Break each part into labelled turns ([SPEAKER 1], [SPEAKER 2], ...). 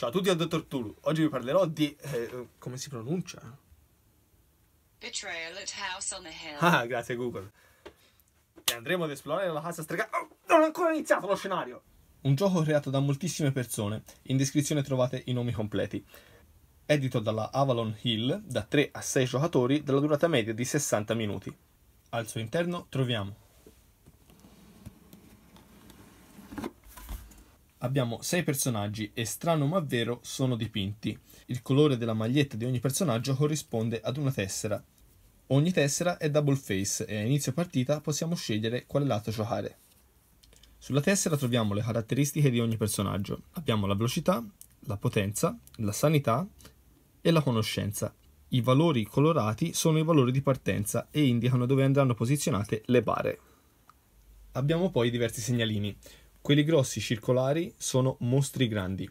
[SPEAKER 1] Ciao a tutti dal Dottor Tulu. Oggi vi parlerò di... Eh, come si pronuncia? Betrayal at House on the Hill. Ah, grazie Google. E andremo ad esplorare la casa stregata... Oh, non ho ancora iniziato lo scenario! Un gioco creato da moltissime persone. In descrizione trovate i nomi completi. Edito dalla Avalon Hill, da 3 a 6 giocatori, dalla durata media di 60 minuti. Al suo interno troviamo Abbiamo sei personaggi e strano ma vero sono dipinti. Il colore della maglietta di ogni personaggio corrisponde ad una tessera. Ogni tessera è double face e a inizio partita possiamo scegliere quale lato giocare. Sulla tessera troviamo le caratteristiche di ogni personaggio. Abbiamo la velocità, la potenza, la sanità e la conoscenza. I valori colorati sono i valori di partenza e indicano dove andranno posizionate le bare. Abbiamo poi diversi segnalini. Quelli grossi circolari sono mostri grandi,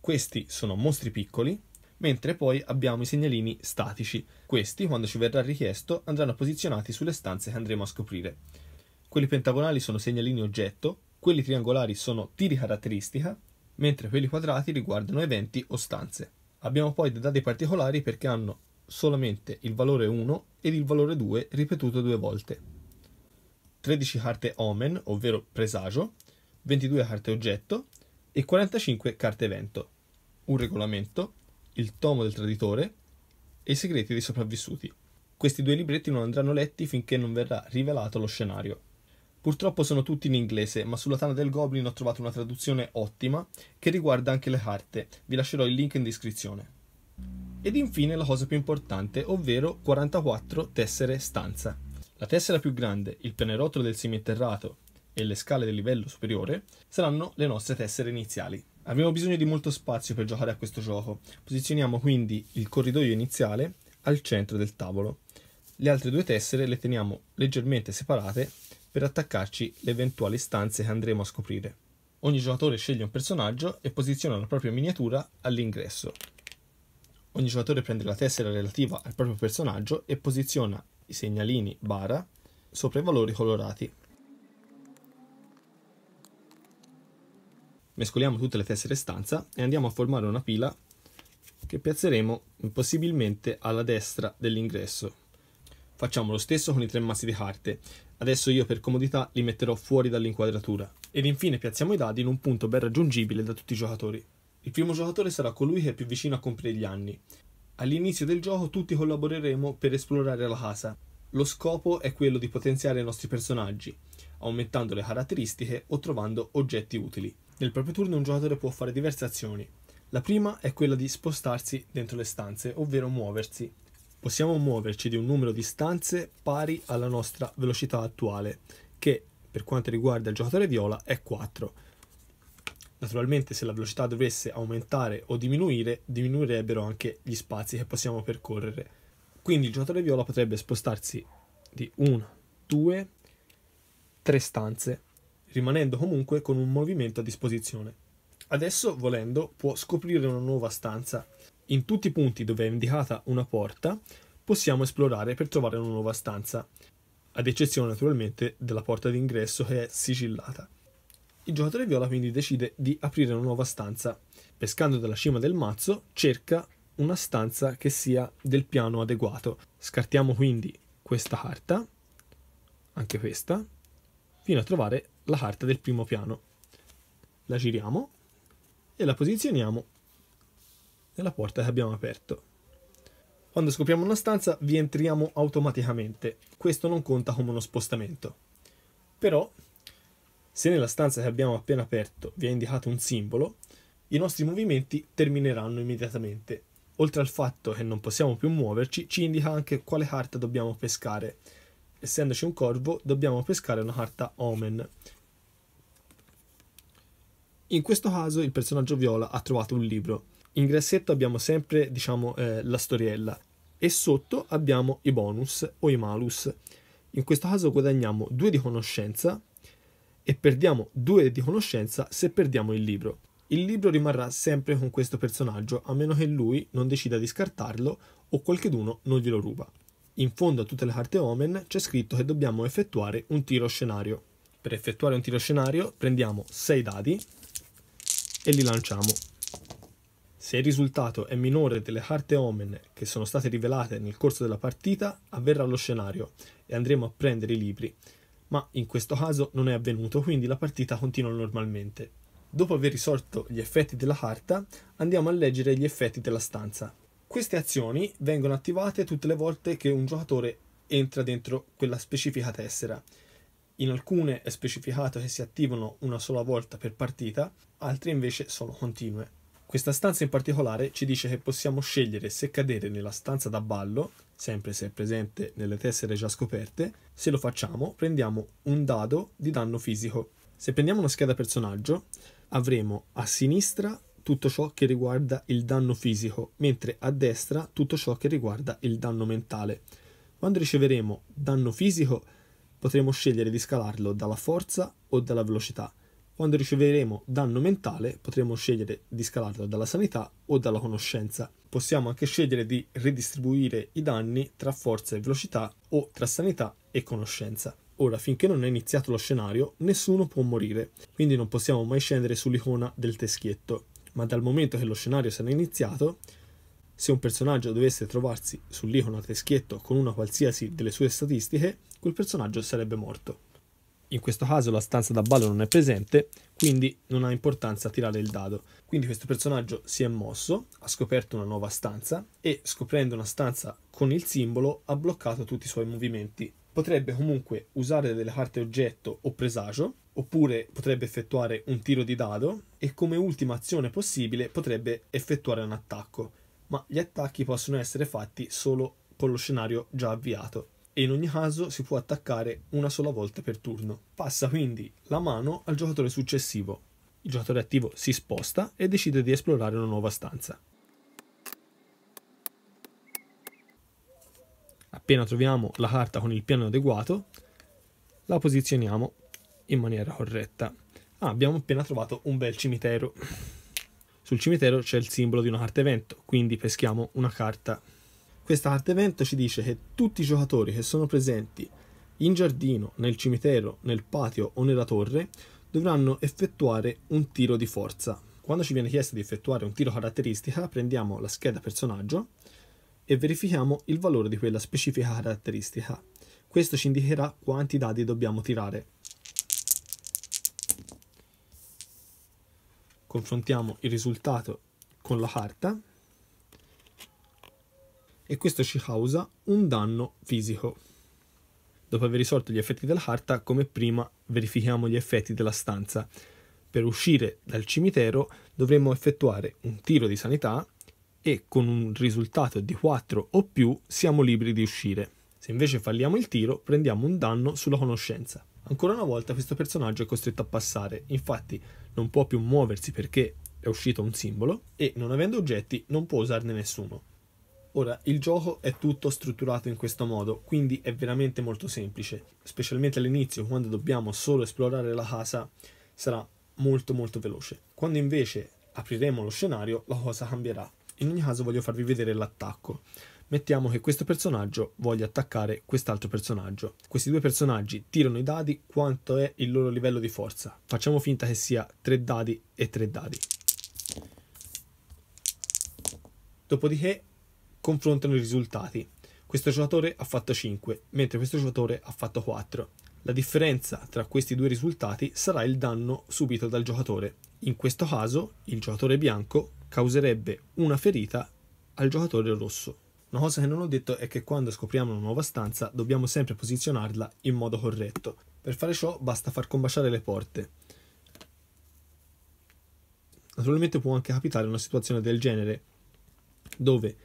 [SPEAKER 1] questi sono mostri piccoli, mentre poi abbiamo i segnalini statici. Questi, quando ci verrà richiesto, andranno posizionati sulle stanze che andremo a scoprire. Quelli pentagonali sono segnalini oggetto, quelli triangolari sono tiri caratteristica, mentre quelli quadrati riguardano eventi o stanze. Abbiamo poi dei dati particolari perché hanno solamente il valore 1 ed il valore 2 ripetuto due volte. 13 carte omen, ovvero presagio, 22 carte oggetto e 45 carte evento, un regolamento, il tomo del traditore e i segreti dei sopravvissuti. Questi due libretti non andranno letti finché non verrà rivelato lo scenario. Purtroppo sono tutti in inglese, ma sulla tana del Goblin ho trovato una traduzione ottima che riguarda anche le carte. Vi lascerò il link in descrizione. Ed infine la cosa più importante, ovvero 44 tessere stanza. La tessera più grande, il pianerottolo del seminterrato e le scale del livello superiore saranno le nostre tessere iniziali. Abbiamo bisogno di molto spazio per giocare a questo gioco. Posizioniamo quindi il corridoio iniziale al centro del tavolo. Le altre due tessere le teniamo leggermente separate per attaccarci le eventuali stanze che andremo a scoprire. Ogni giocatore sceglie un personaggio e posiziona la propria miniatura all'ingresso. Ogni giocatore prende la tessera relativa al proprio personaggio e posiziona i segnalini bara sopra i valori colorati. mescoliamo tutte le tessere stanza e andiamo a formare una pila che piazzeremo possibilmente alla destra dell'ingresso. Facciamo lo stesso con i tre massi di carte. Adesso io per comodità li metterò fuori dall'inquadratura. Ed infine piazziamo i dadi in un punto ben raggiungibile da tutti i giocatori. Il primo giocatore sarà colui che è più vicino a compiere gli anni. All'inizio del gioco tutti collaboreremo per esplorare la casa. Lo scopo è quello di potenziare i nostri personaggi, aumentando le caratteristiche o trovando oggetti utili. Nel proprio turno un giocatore può fare diverse azioni. La prima è quella di spostarsi dentro le stanze, ovvero muoversi. Possiamo muoverci di un numero di stanze pari alla nostra velocità attuale, che per quanto riguarda il giocatore viola è 4. Naturalmente se la velocità dovesse aumentare o diminuire, diminuirebbero anche gli spazi che possiamo percorrere. Quindi il giocatore viola potrebbe spostarsi di 1, 2, 3 stanze rimanendo comunque con un movimento a disposizione. Adesso, volendo, può scoprire una nuova stanza. In tutti i punti dove è indicata una porta, possiamo esplorare per trovare una nuova stanza, ad eccezione naturalmente della porta d'ingresso che è sigillata. Il giocatore viola quindi decide di aprire una nuova stanza. Pescando dalla cima del mazzo, cerca una stanza che sia del piano adeguato. Scartiamo quindi questa carta, anche questa, fino a trovare la carta del primo piano. La giriamo e la posizioniamo nella porta che abbiamo aperto. Quando scopriamo una stanza vi entriamo automaticamente, questo non conta come uno spostamento. Però, se nella stanza che abbiamo appena aperto vi è indicato un simbolo, i nostri movimenti termineranno immediatamente. Oltre al fatto che non possiamo più muoverci, ci indica anche quale carta dobbiamo pescare essendoci un corvo, dobbiamo pescare una carta Omen. In questo caso il personaggio viola ha trovato un libro. In grassetto abbiamo sempre, diciamo, eh, la storiella e sotto abbiamo i bonus o i malus. In questo caso guadagniamo 2 di conoscenza e perdiamo 2 di conoscenza se perdiamo il libro. Il libro rimarrà sempre con questo personaggio a meno che lui non decida di scartarlo o qualcheduno non glielo ruba. In fondo a tutte le carte Omen c'è scritto che dobbiamo effettuare un tiro scenario. Per effettuare un tiro scenario prendiamo 6 dadi e li lanciamo. Se il risultato è minore delle carte Omen che sono state rivelate nel corso della partita, avverrà lo scenario e andremo a prendere i libri. Ma in questo caso non è avvenuto, quindi la partita continua normalmente. Dopo aver risolto gli effetti della carta, andiamo a leggere gli effetti della stanza. Queste azioni vengono attivate tutte le volte che un giocatore entra dentro quella specifica tessera. In alcune è specificato che si attivano una sola volta per partita, altre invece sono continue. Questa stanza in particolare ci dice che possiamo scegliere se cadere nella stanza da ballo, sempre se è presente nelle tessere già scoperte, se lo facciamo prendiamo un dado di danno fisico. Se prendiamo una scheda personaggio avremo a sinistra tutto ciò che riguarda il danno fisico, mentre a destra tutto ciò che riguarda il danno mentale. Quando riceveremo danno fisico potremo scegliere di scalarlo dalla forza o dalla velocità. Quando riceveremo danno mentale potremo scegliere di scalarlo dalla sanità o dalla conoscenza. Possiamo anche scegliere di ridistribuire i danni tra forza e velocità o tra sanità e conoscenza. Ora, finché non è iniziato lo scenario, nessuno può morire, quindi non possiamo mai scendere sull'icona del teschietto ma dal momento che lo scenario sarà iniziato, se un personaggio dovesse trovarsi sull'icona teschietto con una qualsiasi delle sue statistiche, quel personaggio sarebbe morto. In questo caso la stanza da ballo non è presente, quindi non ha importanza tirare il dado. Quindi questo personaggio si è mosso, ha scoperto una nuova stanza e scoprendo una stanza con il simbolo ha bloccato tutti i suoi movimenti. Potrebbe comunque usare delle carte oggetto o presagio oppure potrebbe effettuare un tiro di dado e come ultima azione possibile potrebbe effettuare un attacco, ma gli attacchi possono essere fatti solo con lo scenario già avviato e in ogni caso si può attaccare una sola volta per turno. Passa quindi la mano al giocatore successivo. Il giocatore attivo si sposta e decide di esplorare una nuova stanza. Appena troviamo la carta con il piano adeguato, la posizioniamo in maniera corretta. Ah, abbiamo appena trovato un bel cimitero. Sul cimitero c'è il simbolo di una carta evento, quindi peschiamo una carta. Questa carta evento ci dice che tutti i giocatori che sono presenti in giardino, nel cimitero, nel patio o nella torre dovranno effettuare un tiro di forza. Quando ci viene chiesto di effettuare un tiro caratteristica, prendiamo la scheda personaggio e verifichiamo il valore di quella specifica caratteristica. Questo ci indicherà quanti dadi dobbiamo tirare. confrontiamo il risultato con la carta e questo ci causa un danno fisico. Dopo aver risolto gli effetti della carta, come prima verifichiamo gli effetti della stanza. Per uscire dal cimitero dovremmo effettuare un tiro di sanità e con un risultato di 4 o più siamo liberi di uscire. Se invece falliamo il tiro prendiamo un danno sulla conoscenza. Ancora una volta questo personaggio è costretto a passare, infatti non può più muoversi perché è uscito un simbolo e non avendo oggetti non può usarne nessuno. Ora, il gioco è tutto strutturato in questo modo, quindi è veramente molto semplice, specialmente all'inizio quando dobbiamo solo esplorare la casa sarà molto molto veloce. Quando invece apriremo lo scenario la cosa cambierà. In ogni caso voglio farvi vedere l'attacco. Mettiamo che questo personaggio voglia attaccare quest'altro personaggio. Questi due personaggi tirano i dadi quanto è il loro livello di forza. Facciamo finta che sia 3 dadi e 3 dadi. Dopodiché confrontano i risultati. Questo giocatore ha fatto 5, mentre questo giocatore ha fatto 4. La differenza tra questi due risultati sarà il danno subito dal giocatore. In questo caso, il giocatore bianco causerebbe una ferita al giocatore rosso. Una cosa che non ho detto è che quando scopriamo una nuova stanza dobbiamo sempre posizionarla in modo corretto. Per fare ciò basta far combaciare le porte. Naturalmente può anche capitare una situazione del genere dove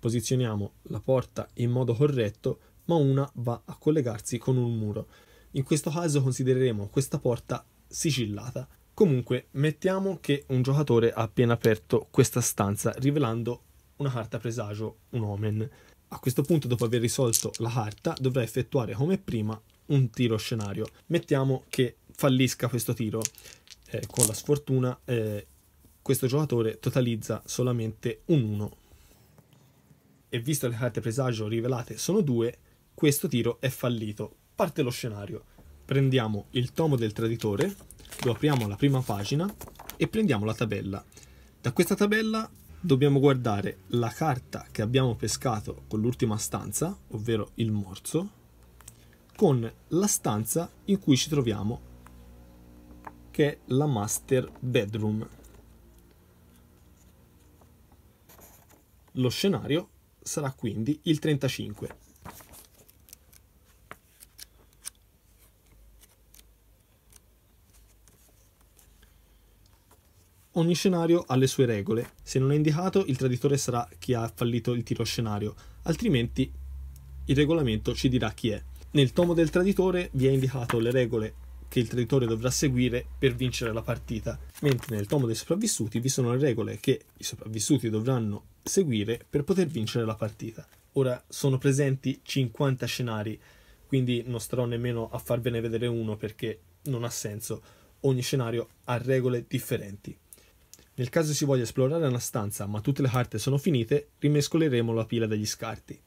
[SPEAKER 1] posizioniamo la porta in modo corretto ma una va a collegarsi con un muro. In questo caso considereremo questa porta sigillata. Comunque mettiamo che un giocatore ha appena aperto questa stanza rivelando una carta presagio, un omen. A questo punto, dopo aver risolto la carta, dovrà effettuare come prima un tiro scenario. Mettiamo che fallisca questo tiro. Eh, con la sfortuna, eh, questo giocatore totalizza solamente un 1. E visto le carte presagio rivelate sono due, questo tiro è fallito. Parte lo scenario. Prendiamo il tomo del traditore, lo apriamo alla prima pagina e prendiamo la tabella. Da questa tabella dobbiamo guardare la carta che abbiamo pescato con l'ultima stanza, ovvero il morso, con la stanza in cui ci troviamo, che è la master bedroom. Lo scenario sarà quindi il 35, Ogni scenario ha le sue regole. Se non è indicato, il traditore sarà chi ha fallito il tiro scenario, altrimenti il regolamento ci dirà chi è. Nel tomo del traditore vi è indicato le regole che il traditore dovrà seguire per vincere la partita, mentre nel tomo dei sopravvissuti vi sono le regole che i sopravvissuti dovranno seguire per poter vincere la partita. Ora sono presenti 50 scenari, quindi non starò nemmeno a farvene vedere uno perché non ha senso, ogni scenario ha regole differenti. Nel caso si voglia esplorare una stanza ma tutte le carte sono finite, rimescoleremo la pila degli scarti.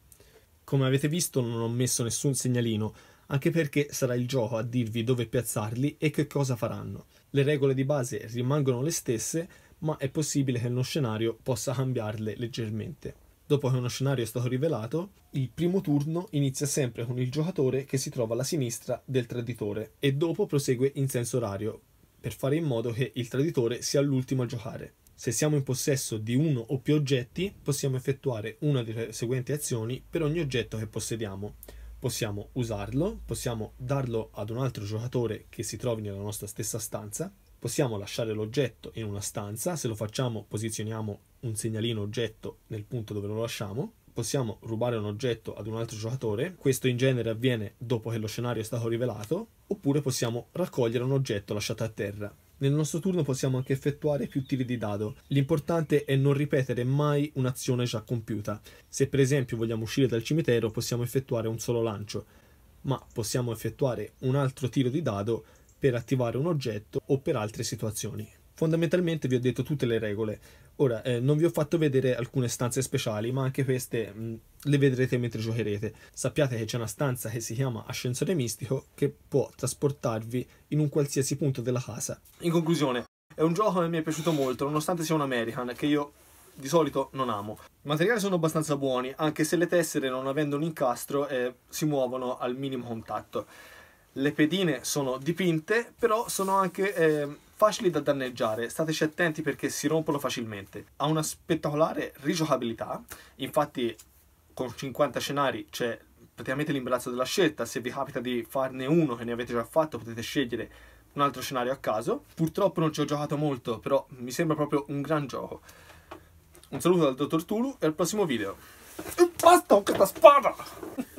[SPEAKER 1] Come avete visto non ho messo nessun segnalino, anche perché sarà il gioco a dirvi dove piazzarli e che cosa faranno. Le regole di base rimangono le stesse, ma è possibile che uno scenario possa cambiarle leggermente. Dopo che uno scenario è stato rivelato, il primo turno inizia sempre con il giocatore che si trova alla sinistra del traditore e dopo prosegue in senso orario, per fare in modo che il traditore sia l'ultimo a giocare. Se siamo in possesso di uno o più oggetti, possiamo effettuare una delle seguenti azioni per ogni oggetto che possediamo. Possiamo usarlo, possiamo darlo ad un altro giocatore che si trovi nella nostra stessa stanza, possiamo lasciare l'oggetto in una stanza, se lo facciamo posizioniamo un segnalino oggetto nel punto dove lo lasciamo, possiamo rubare un oggetto ad un altro giocatore, questo in genere avviene dopo che lo scenario è stato rivelato, oppure possiamo raccogliere un oggetto lasciato a terra. Nel nostro turno possiamo anche effettuare più tiri di dado. L'importante è non ripetere mai un'azione già compiuta. Se per esempio vogliamo uscire dal cimitero possiamo effettuare un solo lancio, ma possiamo effettuare un altro tiro di dado per attivare un oggetto o per altre situazioni. Fondamentalmente vi ho detto tutte le regole, Ora, eh, non vi ho fatto vedere alcune stanze speciali, ma anche queste mh, mm, le vedrete mentre giocherete. Sappiate che c'è una stanza che si chiama Ascensore Mistico che può trasportarvi in un qualsiasi punto della casa. In conclusione, è un gioco che mi è piaciuto molto, nonostante sia un American, che io di solito non amo. I materiali sono abbastanza buoni, anche se le tessere, non avendo un incastro, eh, si muovono al minimo contatto. Le pedine sono dipinte, però sono anche... Eh, facili da danneggiare, stateci attenti perché si rompono facilmente. Ha una spettacolare rigiocabilità, infatti con 50 scenari c'è praticamente l'imbarazzo della scelta, se vi capita di farne uno che ne avete già fatto potete scegliere un altro scenario a caso. Purtroppo non ci ho giocato molto, però mi sembra proprio un gran gioco. Un saluto dal dottor Tulu e al prossimo video. Basta con questa spada!